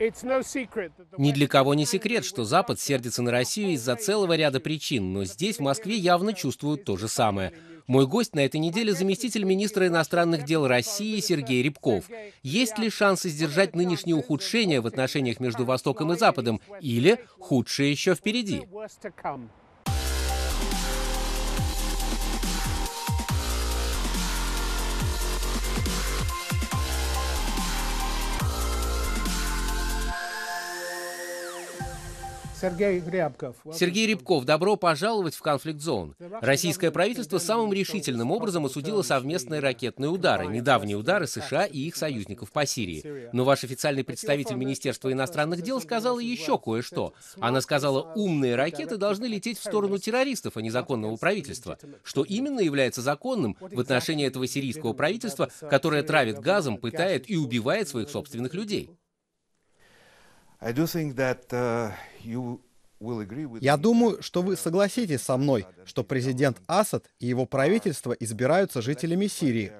Ни для кого не секрет, что Запад сердится на Россию из-за целого ряда причин, но здесь, в Москве, явно чувствуют то же самое. Мой гость на этой неделе заместитель министра иностранных дел России Сергей Рябков. Есть ли шансы сдержать нынешние ухудшения в отношениях между Востоком и Западом, или худшее еще впереди? Сергей Рябков. Сергей Рябков, добро пожаловать в конфликт зон. Российское правительство самым решительным образом осудило совместные ракетные удары, недавние удары США и их союзников по Сирии. Но ваш официальный представитель Министерства иностранных дел сказала еще кое-что. Она сказала, умные ракеты должны лететь в сторону террористов, а не законного правительства, что именно является законным в отношении этого сирийского правительства, которое травит газом, пытает и убивает своих собственных людей. Я думаю, что вы uh, согласитесь со мной, что президент Асад и его правительство избираются жителями Сирии.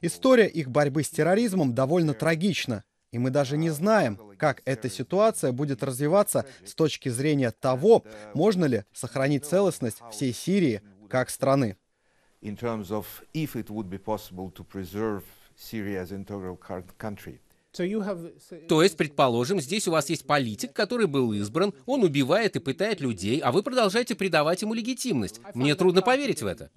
История их борьбы с терроризмом довольно трагична, и мы даже не uh, знаем, как эта ситуация будет развиваться с точки uh, зрения того, можно ли сохранить целостность всей Сирии как страны. in terms of if it would be possible to preserve Syria as integral country. То есть, предположим, здесь у вас есть политик, который был избран, он убивает и пытает людей, а вы продолжаете придавать ему легитимность. Мне трудно поверить в это.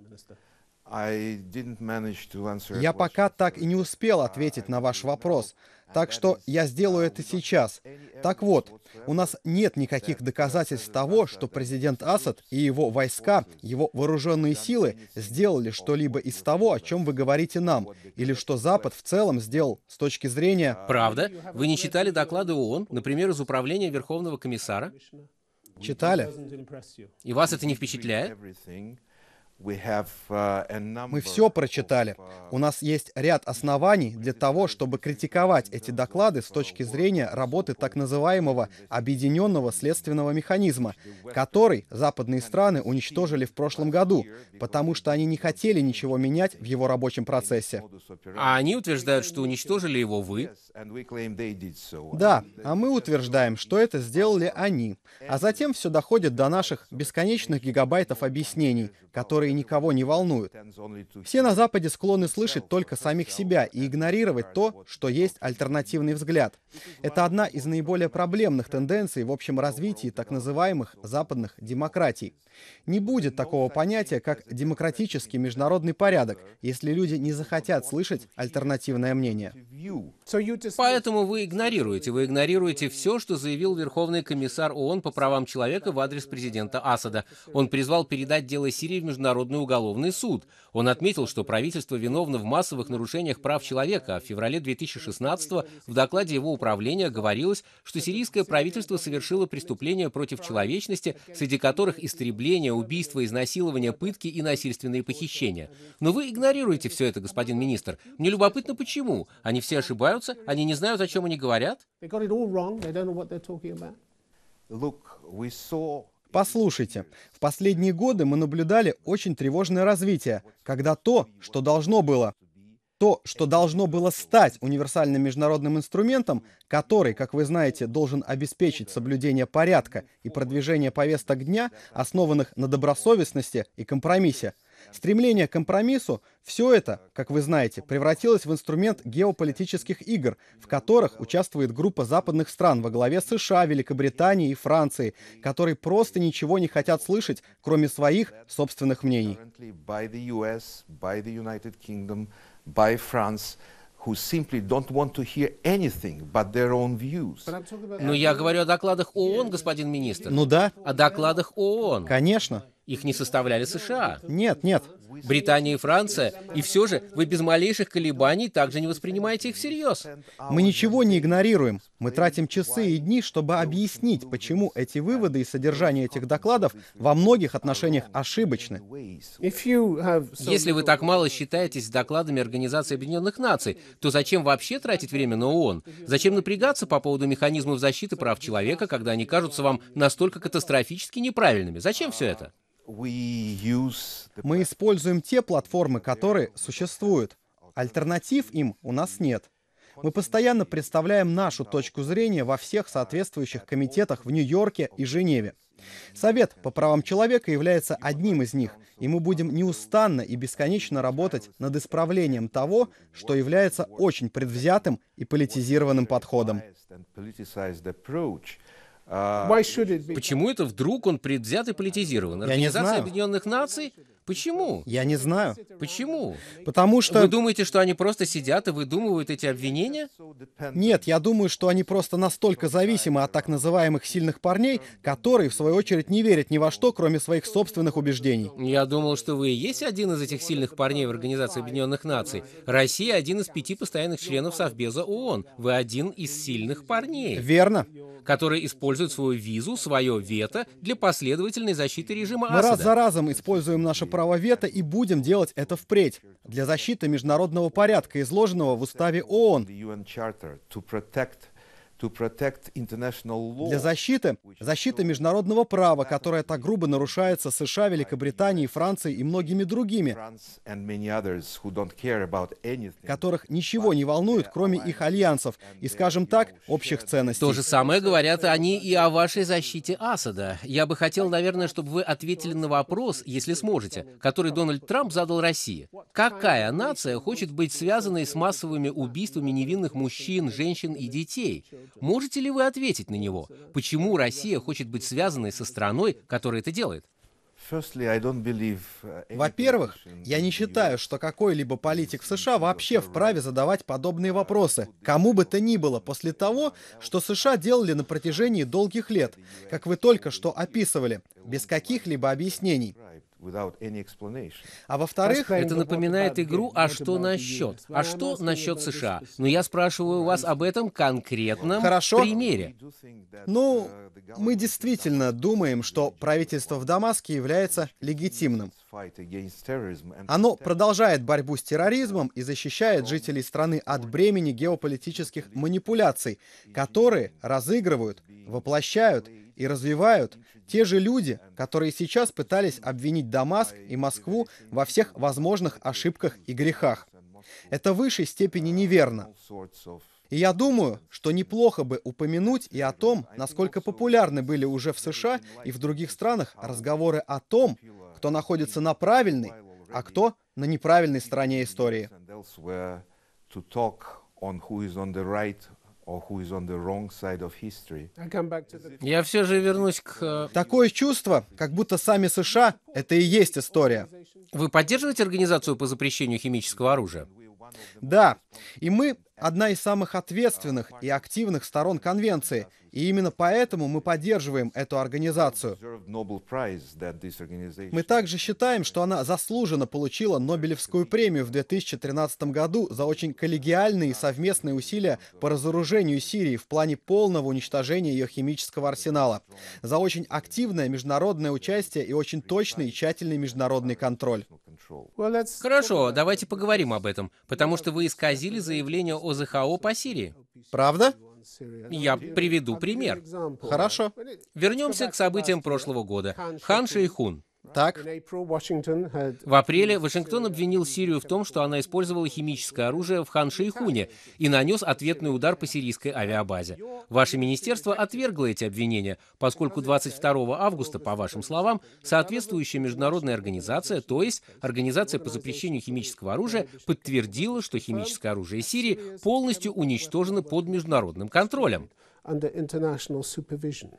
Я пока так и не успел ответить на ваш вопрос, так что я сделаю это сейчас. Так вот, у нас нет никаких доказательств того, что президент Асад и его войска, его вооруженные силы сделали что-либо из того, о чем вы говорите нам, или что Запад в целом сделал с точки зрения... Правда? Вы не читали доклады ООН, например, из Управления Верховного комиссара? Читали. И вас это не впечатляет? Uh, мы все прочитали. Uh, У нас есть ряд оснований для того, чтобы критиковать эти доклады с точки зрения работы так называемого объединенного следственного механизма, который западные страны уничтожили в прошлом году, потому что они не хотели ничего менять в его рабочем процессе. А они утверждают, что уничтожили его вы? Да, а мы утверждаем, что это сделали они. А затем все доходит до наших бесконечных гигабайтов объяснений, которые которые никого не волнуют. Все на Западе склонны слышать только самих себя и игнорировать то, что есть альтернативный взгляд. Это одна из наиболее проблемных тенденций в общем развитии так называемых западных демократий. Не будет такого понятия, как демократический международный порядок, если люди не захотят слышать альтернативное мнение. Поэтому вы игнорируете, вы игнорируете все, что заявил Верховный комиссар ООН по правам человека в адрес президента Асада. Он призвал передать дело Сирии в международный Международный уголовный суд. Он отметил, что правительство виновно в массовых нарушениях прав человека, а в феврале 2016 в докладе его управления говорилось, что сирийское правительство совершило преступления против человечности, среди которых истребление, убийство, изнасилование, пытки и насильственные похищения. Но вы игнорируете все это, господин министр. Мне любопытно, почему. Они все ошибаются, они не знают, о чем они говорят. Look, we saw Послушайте, в последние годы мы наблюдали очень тревожное развитие, когда то, что должно было, то, что должно было стать универсальным международным инструментом, который, как вы знаете, должен обеспечить соблюдение порядка и продвижение повесток дня, основанных на добросовестности и компромиссе, Стремление к компромиссу – все это, как вы знаете, превратилось в инструмент геополитических игр, в которых участвует группа западных стран во главе США, Великобритании и Франции, которые просто ничего не хотят слышать, кроме своих собственных мнений. Но ну, я говорю о докладах ООН, господин министр. Ну да. О докладах ООН. Конечно. Их не составляли США. Нет, нет. Британия и Франция. И все же вы без малейших колебаний также не воспринимаете их всерьез. Мы ничего не игнорируем. Мы тратим часы и дни, чтобы объяснить, почему эти выводы и содержание этих докладов во многих отношениях ошибочны. Если вы так мало считаетесь докладами Организации Объединенных Наций, то зачем вообще тратить время на ООН? Зачем напрягаться по поводу механизмов защиты прав человека, когда они кажутся вам настолько катастрофически неправильными? Зачем все это? Мы используем те платформы, которые существуют. Альтернатив им у нас нет. Мы постоянно представляем нашу точку зрения во всех соответствующих комитетах в Нью-Йорке и Женеве. Совет по правам человека является одним из них, и мы будем неустанно и бесконечно работать над исправлением того, что является очень предвзятым и политизированным подходом. А, почему это вдруг он предвзят и политизирован? Организация Объединенных Наций Почему? Я не знаю. Почему? Потому что... Вы думаете, что они просто сидят и выдумывают эти обвинения? Нет, я думаю, что они просто настолько зависимы от так называемых сильных парней, которые, в свою очередь, не верят ни во что, кроме своих собственных убеждений. Я думал, что вы и есть один из этих сильных парней в Организации Объединенных Наций. Россия один из пяти постоянных членов Совбеза ООН. Вы один из сильных парней. Верно. Которые используют свою визу, свое вето для последовательной защиты режима Асада. Мы раз за разом используем наше право права вето и будем делать это впредь для защиты международного порядка, изложенного в Уставе ООН для защиты, защиты международного права, которое так грубо нарушается США, Великобританией, Францией и многими другими, которых ничего не волнует, кроме их альянсов и, скажем так, общих ценностей. То же самое говорят они и о вашей защите Асада. Я бы хотел, наверное, чтобы вы ответили на вопрос, если сможете, который Дональд Трамп задал России. Какая нация хочет быть связанной с массовыми убийствами невинных мужчин, женщин и детей? Можете ли вы ответить на него? Почему Россия хочет быть связанной со страной, которая это делает? Uh, Во-первых, я не считаю, что какой-либо политик в США вообще вправе задавать подобные вопросы, кому бы то ни было, после того, что США делали на протяжении долгих лет, как вы только что описывали, без каких-либо объяснений. А во-вторых, это напоминает игру «А что насчет?» «А что насчет США?» Но ну, я спрашиваю вас об этом конкретном Хорошо. примере. Ну, uh, мы действительно думаем, что правительство в Дамаске является легитимным. Оно продолжает борьбу с терроризмом и защищает жителей страны от бремени геополитических манипуляций, которые разыгрывают, воплощают и развивают те же люди, которые сейчас пытались обвинить Дамаск и Москву во всех возможных ошибках и грехах. Это в высшей степени неверно. И я думаю, что неплохо бы упомянуть и о том, насколько популярны были уже в США и в других странах разговоры о том, кто находится на правильной, а кто на неправильной стороне истории. Я все же вернусь к... Э, Такое чувство, как будто сами США — это и есть история. Вы поддерживаете организацию по запрещению химического оружия? Да, и мы одна из самых ответственных и активных сторон конвенции, и именно поэтому мы поддерживаем эту организацию. Мы также считаем, что она заслуженно получила Нобелевскую премию в 2013 году за очень коллегиальные совместные усилия по разоружению Сирии в плане полного уничтожения ее химического арсенала, за очень активное международное участие и очень точный и тщательный международный контроль. Хорошо, давайте поговорим об этом, потому что вы исказили заявление о а по Сирии. Правда? Я приведу пример. Хорошо. Вернемся к событиям прошлого года. Хан Шейхун. Так? В апреле Вашингтон обвинил Сирию в том, что она использовала химическое оружие в Хан-Шейхуне и нанес ответный удар по сирийской авиабазе. Ваше министерство отвергло эти обвинения, поскольку 22 августа, по вашим словам, соответствующая международная организация, то есть Организация по запрещению химического оружия, подтвердила, что химическое оружие Сирии полностью уничтожено под международным контролем. under international supervision.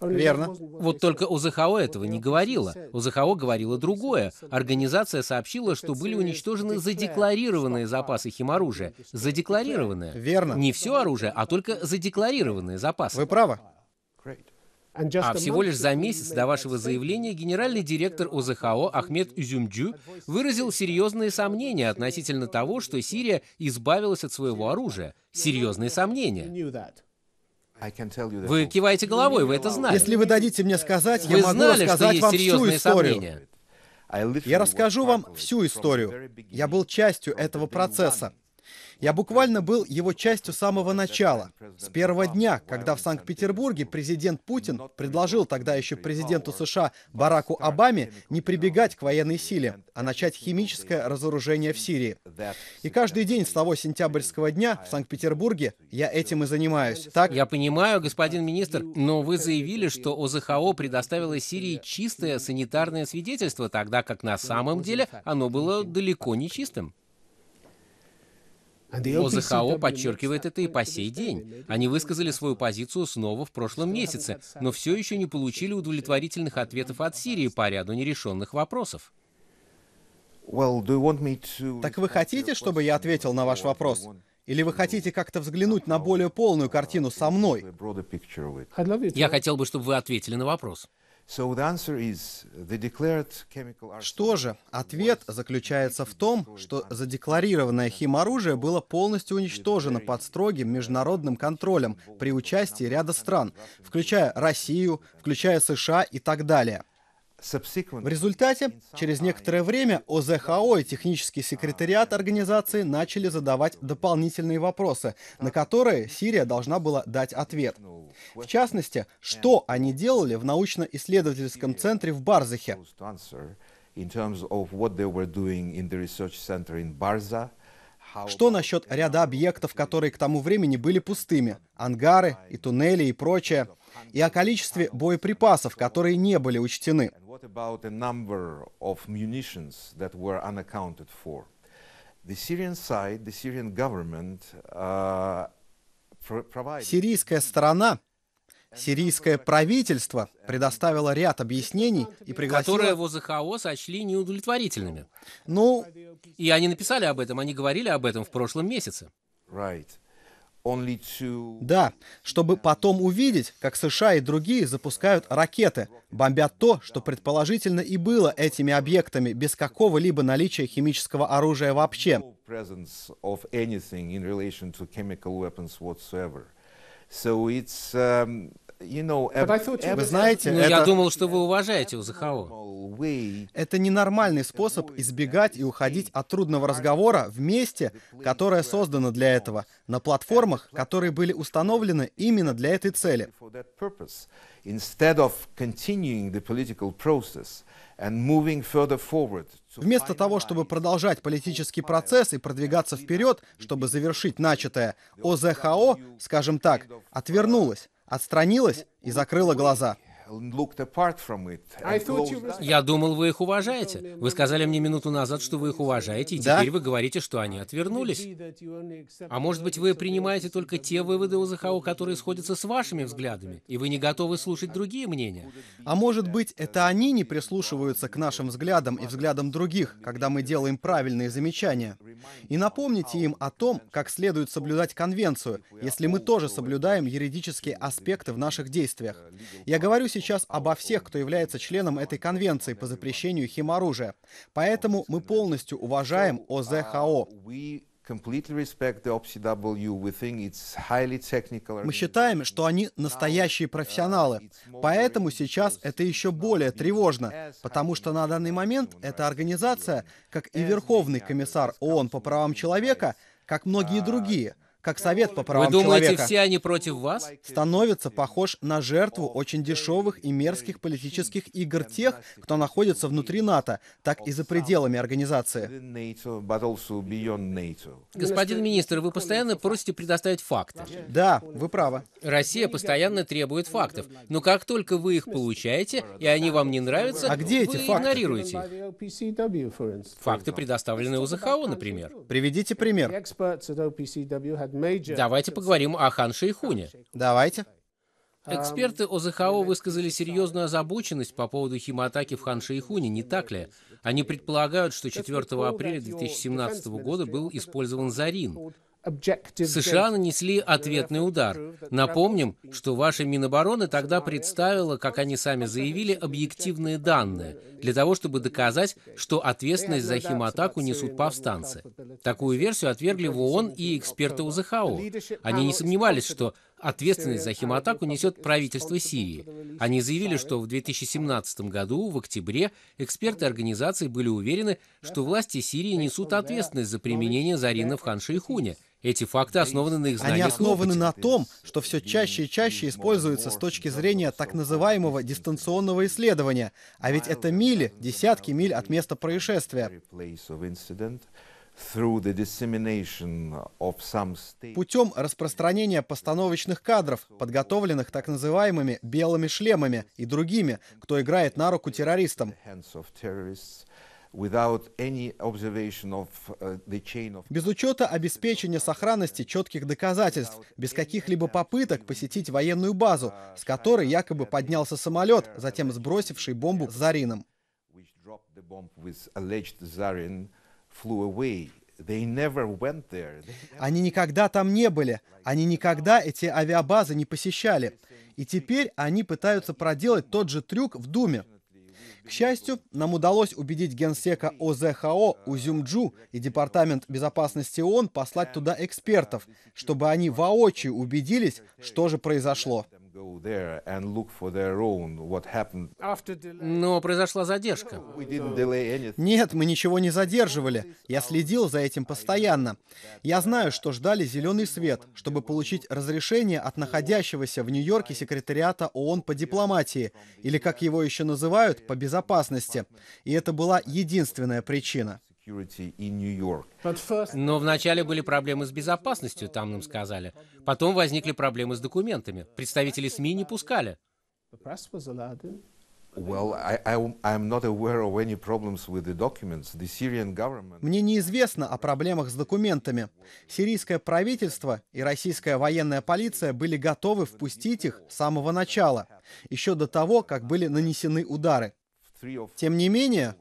Верно. Вот только ОЗХО этого не говорила. ОЗХО говорила другое. Организация сообщила, что были уничтожены задекларированные запасы а, химоружия. Задекларированные. Верно. Не все оружие, а только задекларированные запасы. Вы правы. А всего лишь за месяц до вашего заявления генеральный директор ОЗХО Ахмед Изюмджу выразил серьезные сомнения относительно того, что Сирия избавилась от своего оружия. Серьезные сомнения. Вы киваете головой, вы это знали. Если вы дадите мне сказать, вы я могу знали, рассказать вам всю историю. Сомнения. Я расскажу вам всю историю. Я был частью этого процесса. Я буквально был его частью с самого начала, с первого дня, когда в Санкт-Петербурге президент Путин предложил тогда еще президенту США Бараку Обаме не прибегать к военной силе, а начать химическое разоружение в Сирии. И каждый день с того сентябрьского дня в Санкт-Петербурге я этим и занимаюсь. Так? Я понимаю, господин министр, но вы заявили, что ОЗХО предоставила Сирии чистое санитарное свидетельство, тогда как на самом деле оно было далеко не чистым. ОЗХО а подчеркивает это и по сей день. Они высказали свою позицию снова в прошлом месяце, но все еще не получили удовлетворительных ответов от Сирии по ряду нерешенных вопросов. Так вы хотите, чтобы я ответил на ваш вопрос? Или вы хотите как-то взглянуть на более полную картину со мной? Я хотел бы, чтобы вы ответили на вопрос. Что же, ответ заключается в том, что задекларированное химоружие было полностью уничтожено под строгим международным контролем при участии ряда стран, включая Россию, включая США и так далее. В результате, через некоторое время ОЗХО и технический секретариат организации начали задавать дополнительные вопросы, на которые Сирия должна была дать ответ. В частности, что они делали в научно-исследовательском центре в Барзахе? Что насчет ряда объектов, которые к тому времени были пустыми? Ангары и туннели и прочее – и о количестве боеприпасов, которые не были учтены. Uh, Сирийская сторона Сирийское правительство предоставило ряд объяснений и пригласило... Которые в ОЗХО сочли неудовлетворительными. Ну... И они написали об этом, они говорили об этом в прошлом месяце. Right. Да, чтобы потом увидеть, как США и другие запускают ракеты, бомбят то, что предположительно и было этими объектами без какого-либо наличия химического оружия вообще. So it's um, вы знаете, ну, это... я думал, что вы уважаете Узахао. Это ненормальный способ избегать и уходить от трудного разговора в месте, которое создано для этого, на платформах, которые были установлены именно для этой цели. Вместо того, чтобы продолжать политический процесс и продвигаться вперед, чтобы завершить начатое, ОЗХО, скажем так, отвернулась отстранилась и закрыла глаза. Я думал, вы их уважаете. Вы сказали мне минуту назад, что вы их уважаете, и да? теперь вы говорите, что они отвернулись. А может быть, вы принимаете только те выводы у ЗХО, которые сходятся с вашими взглядами, и вы не готовы слушать другие мнения? А может быть, это они не прислушиваются к нашим взглядам и взглядам других, когда мы делаем правильные замечания? И напомните им о том, как следует соблюдать конвенцию, если мы тоже соблюдаем юридические аспекты в наших действиях. Я говорю сейчас сейчас обо всех, кто является членом этой конвенции по запрещению химоружия. Поэтому мы полностью уважаем ОЗХО. Uh, мы считаем, что они настоящие uh, профессионалы. Поэтому сейчас это еще более тревожно, потому что на данный момент эта организация, как и Верховный комиссар ООН по правам человека, как многие uh, другие – как совет по правам Вы думаете, человека, все они против вас? Становится похож на жертву очень дешевых и мерзких политических игр тех, кто находится внутри НАТО, так и за пределами организации. Господин министр, вы постоянно просите предоставить факты. Да, вы правы. Россия постоянно требует фактов, но как только вы их получаете, и они вам не нравятся, а где эти вы факты? игнорируете их. Факты, предоставленные УЗХО, а например. Приведите пример. Давайте поговорим о Хан Шейхуне. Давайте. Эксперты ОЗХО а высказали серьезную озабоченность по поводу химоатаки в Хан-Шейхуне, не так ли? Они предполагают, что 4 апреля 2017 года был использован зарин. США нанесли ответный удар. Напомним, что ваша Минобороны тогда представила, как они сами заявили, объективные данные для того, чтобы доказать, что ответственность за химатаку несут повстанцы. Такую версию отвергли в ООН и эксперты УЗХО. Они не сомневались, что ответственность за химатаку несет правительство Сирии. Они заявили, что в 2017 году, в октябре, эксперты организации были уверены, что власти Сирии несут ответственность за применение Зарина в Хан-Шейхуне – эти факты основаны на их знаниях. Они основаны на том, что все чаще и чаще используются с точки зрения так называемого дистанционного исследования, а ведь это мили, десятки миль от места происшествия. Путем распространения постановочных кадров, подготовленных так называемыми белыми шлемами и другими, кто играет на руку террористам. Uh, без учета обеспечения сохранности четких доказательств, без каких-либо попыток посетить военную базу, с которой якобы поднялся самолет, затем сбросивший бомбу с Зарином. Они никогда там не были, они никогда эти авиабазы не посещали. И теперь они пытаются проделать тот же трюк в Думе. К счастью, нам удалось убедить генсека ОЗХО Узюмджу и Департамент безопасности ООН послать туда экспертов, чтобы они воочию убедились, что же произошло. Но произошла задержка. Нет, мы ничего не задерживали. Я следил за этим постоянно. Я знаю, что ждали зеленый свет, чтобы получить разрешение от находящегося в Нью-Йорке секретариата ООН по дипломатии, или как его еще называют, по безопасности. И это была единственная причина. Но вначале были проблемы с безопасностью, там нам сказали. Потом возникли проблемы с документами. Представители СМИ не пускали. Мне неизвестно о проблемах с документами. Сирийское правительство и российская военная полиция были готовы впустить их с самого начала, еще до того, как были нанесены удары. Тем не менее,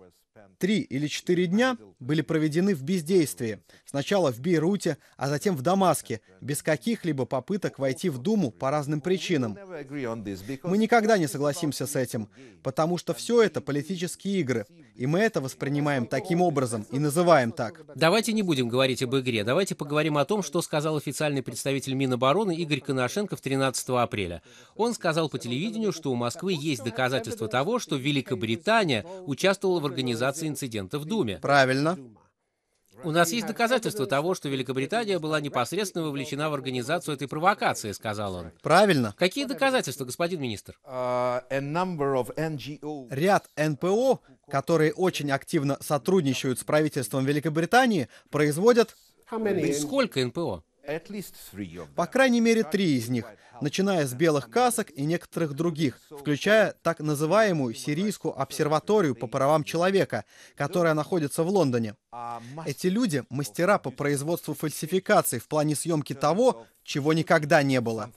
Три или четыре дня были проведены в бездействии, сначала в Бейруте, а затем в Дамаске, без каких-либо попыток войти в Думу по разным причинам. Мы никогда не согласимся с этим, потому что все это политические игры, и мы это воспринимаем таким образом и называем так. Давайте не будем говорить об игре, давайте поговорим о том, что сказал официальный представитель Минобороны Игорь Коношенков 13 апреля. Он сказал по телевидению, что у Москвы есть доказательства того, что Великобритания участвовала в организации инцидента в Думе. Правильно. У нас есть доказательства того, что Великобритания была непосредственно вовлечена в организацию этой провокации, сказал он. Правильно. Какие доказательства, господин министр? А, Ряд НПО, которые очень активно сотрудничают с правительством Великобритании, производят... Сколько НПО? По крайней мере, три из них, начиная с белых касок и некоторых других, включая так называемую Сирийскую обсерваторию по правам человека, которая находится в Лондоне. Эти люди — мастера по производству фальсификаций в плане съемки того, чего никогда не было.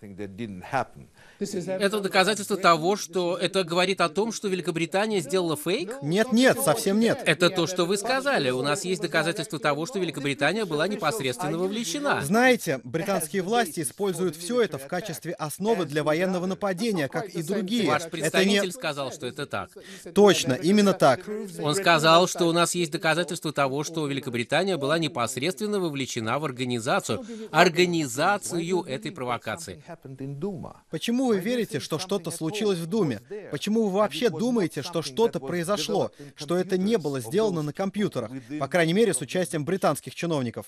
Это доказательство того, что это говорит о том, что Великобритания сделала фейк? Нет, нет, совсем нет. Это то, что вы сказали. У нас есть доказательство того, что Великобритания была непосредственно вовлечена. Знаете, британские власти используют все это в качестве основы для военного нападения, как и другие. Ваш представитель не... сказал, что это так. Точно, именно так. Он сказал, что у нас есть доказательство того, что Великобритания была непосредственно вовлечена в организацию, организацию этой провокации. Почему Почему вы верите, что что-то случилось в Думе? Почему вы вообще думаете, что что-то произошло, что это не было сделано на компьютерах, по крайней мере, с участием британских чиновников?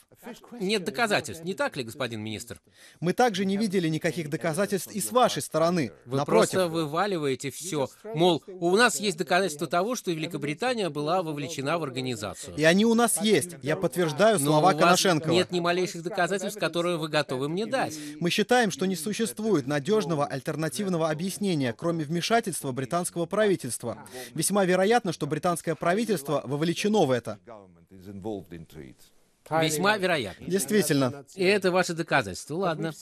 Нет доказательств, не так ли, господин министр? Мы также не видели никаких доказательств и с вашей стороны. Вы напротив. просто вываливаете все. Мол, у нас есть доказательства того, что Великобритания была вовлечена в организацию. И они у нас есть. Я подтверждаю слова Но нет ни малейших доказательств, которые вы готовы мне дать. Мы считаем, что не существует надежного альтернативного альтернативного объяснения, кроме вмешательства британского правительства. Весьма вероятно, что британское правительство вовлечено в это. Весьма вероятно. Действительно. И это ваше доказательство. Ладно.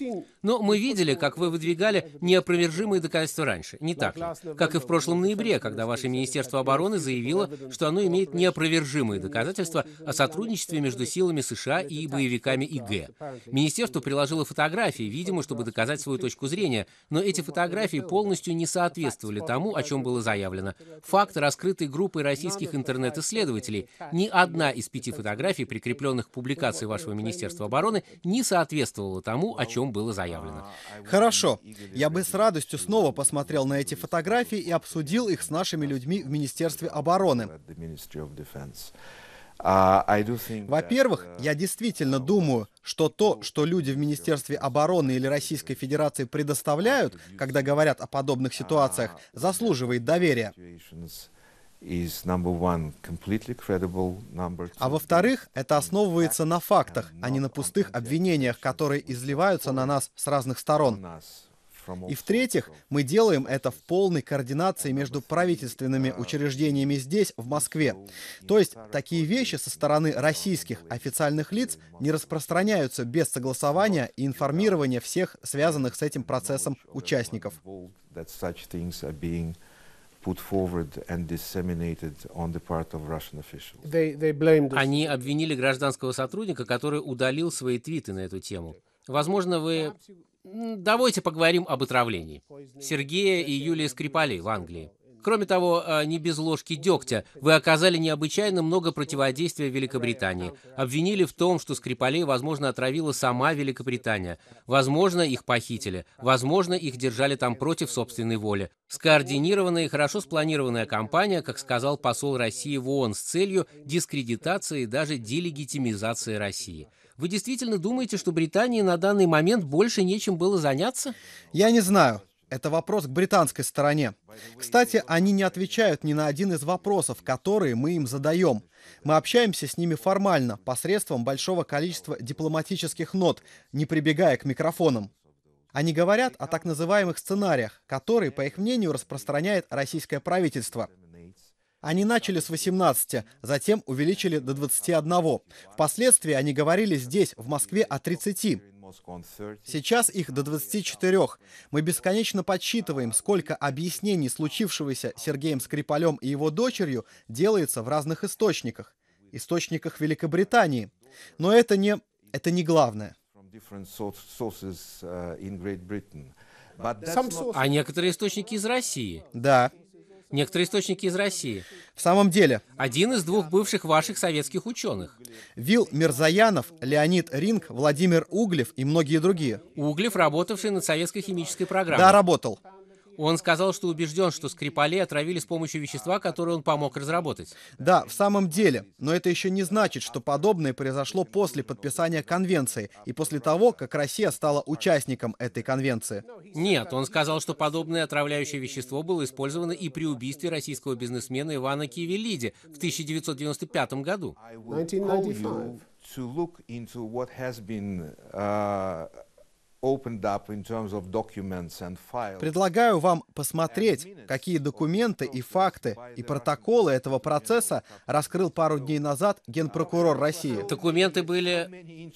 Но мы видели, как вы выдвигали неопровержимые доказательства раньше. Не так ли? Как и в прошлом ноябре, когда ваше Министерство обороны заявило, что оно имеет неопровержимые доказательства о сотрудничестве между силами США и боевиками ИГ. Министерство приложило фотографии, видимо, чтобы доказать свою точку зрения, но эти фотографии полностью не соответствовали тому, о чем было заявлено. Факт, раскрытый группой российских интернет-исследователей, ни одна из пяти фотографий, прикрепленных публикации вашего Министерства обороны не соответствовала тому, о чем было заявлено. А, Хорошо. Я бы с радостью снова посмотрел на эти фотографии и обсудил их с нашими людьми в Министерстве обороны. Uh, Во-первых, uh, я действительно uh, думаю, что то, что люди в Министерстве обороны или Российской Федерации предоставляют, когда говорят о подобных ситуациях, заслуживает доверия. А во-вторых, это основывается на фактах, а не на пустых обвинениях, которые изливаются на нас с разных сторон. И в-третьих, мы делаем это в полной координации между правительственными uh, учреждениями здесь, в Москве. То есть такие вещи со стороны российских официальных лиц не распространяются без согласования и информирования всех связанных с этим процессом участников. Они обвинили гражданского сотрудника, который удалил свои твиты на эту тему. Возможно, вы... Давайте поговорим об отравлении. Сергея и Юлии Скрипалей в Англии. Кроме того, а, не без ложки дегтя, вы оказали необычайно много противодействия Великобритании. Обвинили в том, что Скрипалей, возможно, отравила сама Великобритания. Возможно, их похитили. Возможно, их держали там против собственной воли. Скоординированная и хорошо спланированная кампания, как сказал посол России в ООН, с целью дискредитации и даже делегитимизации России. Вы действительно думаете, что Британии на данный момент больше нечем было заняться? Я не знаю. Это вопрос к британской стороне. Кстати, они не отвечают ни на один из вопросов, которые мы им задаем. Мы общаемся с ними формально, посредством большого количества дипломатических нот, не прибегая к микрофонам. Они говорят о так называемых сценариях, которые, по их мнению, распространяет российское правительство. Они начали с 18, затем увеличили до 21. Впоследствии они говорили здесь, в Москве, о 30. Сейчас их до 24. Мы бесконечно подсчитываем, сколько объяснений случившегося Сергеем Скрипалем и его дочерью делается в разных источниках. Источниках Великобритании. Но это не, это не главное. А некоторые источники из России. Да. Некоторые источники из России. В самом деле. Один из двух бывших ваших советских ученых. Вил Мирзаянов, Леонид Ринг, Владимир Углев и многие другие. Углев, работавший над советской химической программой. Да, работал. Он сказал, что убежден, что Скрипалей отравили с помощью вещества, которое он помог разработать. Да, в самом деле. Но это еще не значит, что подобное произошло после подписания конвенции и после того, как Россия стала участником этой конвенции. Нет, он сказал, что подобное отравляющее вещество было использовано и при убийстве российского бизнесмена Ивана Кивелиди в 1995 году. 1995. Предлагаю вам посмотреть, какие документы и факты и протоколы этого процесса раскрыл пару дней назад генпрокурор России. Документы были...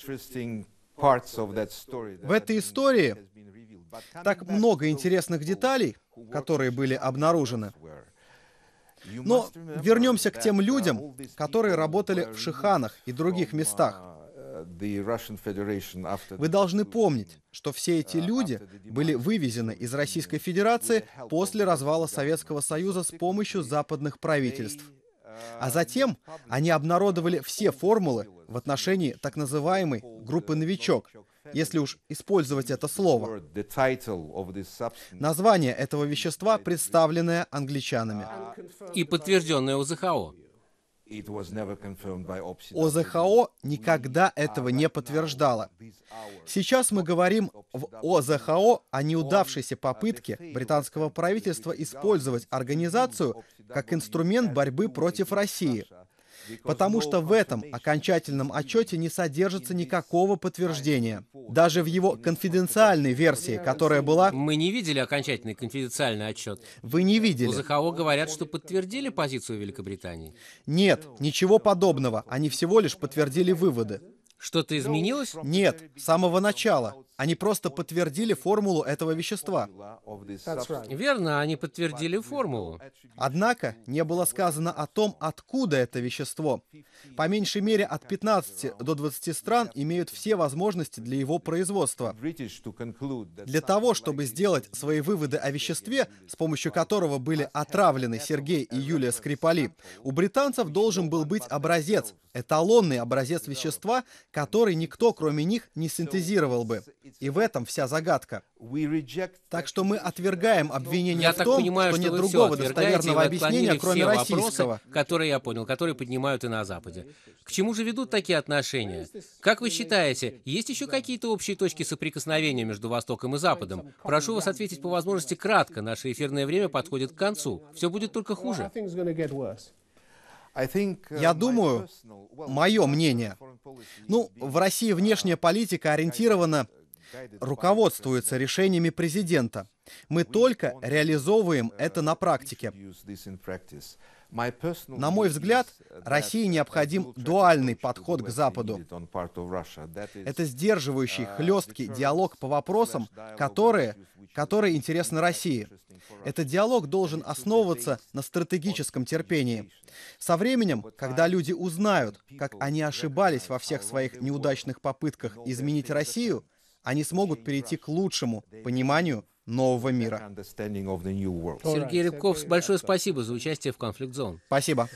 В этой истории так много интересных деталей, которые были обнаружены. Но вернемся к тем uh, людям, которые работали в Шиханах и других uh, местах. Вы должны помнить, что все uh, эти uh, люди были вывезены из Российской Федерации после развала Советского Союза с помощью западных uh, правительств. А затем они обнародовали все формулы в отношении так называемой группы «Новичок», если уж использовать это слово. Название этого вещества, представленное англичанами. И подтвержденное УЗХО. ОЗХО никогда этого не подтверждала. Сейчас мы говорим в ОЗХО о неудавшейся попытке британского правительства использовать организацию как инструмент борьбы против России – потому что в этом окончательном отчете не содержится никакого подтверждения. Даже в его конфиденциальной версии, которая была... Мы не видели окончательный конфиденциальный отчет. Вы не видели. У ЗХО говорят, что подтвердили позицию Великобритании. Нет, ничего подобного. Они всего лишь подтвердили выводы. Что-то изменилось? Нет, с самого начала. Они просто подтвердили формулу этого вещества. Верно, они подтвердили формулу. Однако не было сказано о том, откуда это вещество. По меньшей мере от 15 до 20 стран имеют все возможности для его производства. Для того, чтобы сделать свои выводы о веществе, с помощью которого были отравлены Сергей и Юлия Скрипали, у британцев должен был быть образец, эталонный образец вещества, который никто, кроме них, не синтезировал бы. И в этом вся загадка. Так что мы отвергаем обвинение я в том, понимаю, что, что нет другого достоверного объяснения, кроме российского. Вопросы, которые я понял, которые поднимают и на Западе. К чему же ведут такие отношения? Как вы считаете, есть еще какие-то общие точки соприкосновения между Востоком и Западом? Прошу вас ответить по возможности кратко. Наше эфирное время подходит к концу. Все будет только хуже. Я думаю, uh, мое мнение, ну, в России uh, внешняя политика ориентирована руководствуется решениями президента. Мы только реализовываем uh, это на практике. На мой взгляд, uh, России uh, необходим дуальный подход к Западу. Это сдерживающий, хлесткий диалог по вопросам, которые, которые интересны России. Этот диалог должен основываться на стратегическом терпении. Со временем, когда люди узнают, как они ошибались во всех своих неудачных попытках изменить Россию, они смогут перейти к лучшему пониманию нового мира. Сергей Рябков, большое спасибо за участие в «Конфликт Зон». Спасибо.